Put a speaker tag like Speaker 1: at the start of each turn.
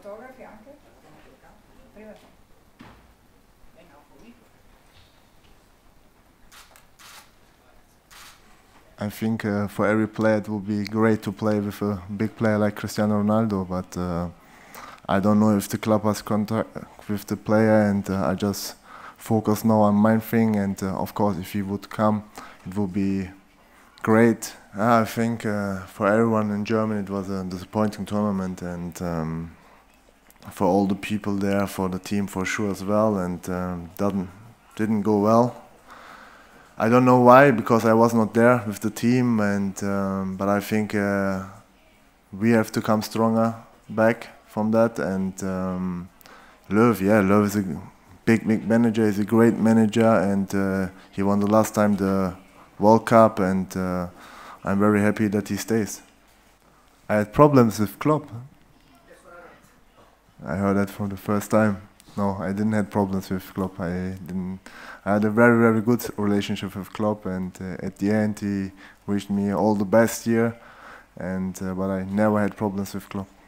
Speaker 1: fotografi anche? Prima I think uh, for every player it would be great to play with a big player like Cristiano Ronaldo, but uh, I don't know if the club has contact with the player, and uh, I just focus now on my thing. And uh, of course, if he would come, it would be great. I think uh, for everyone in Germany it was a disappointing tournament, and. Um, for all the people there, for the team for sure as well, and um, didn't didn't go well. I don't know why because I was not there with the team, and um, but I think uh, we have to come stronger back from that. And um, yeah, love is a big big manager. He's a great manager, and uh, he won the last time the World Cup, and uh, I'm very happy that he stays. I had problems with Klopp. I heard that for the first time. No, I didn't had problems with Klopp. I didn't. I had a very very good relationship with Klopp, and uh, at the end he wished me all the best year. And uh, but I never had problems with Klopp.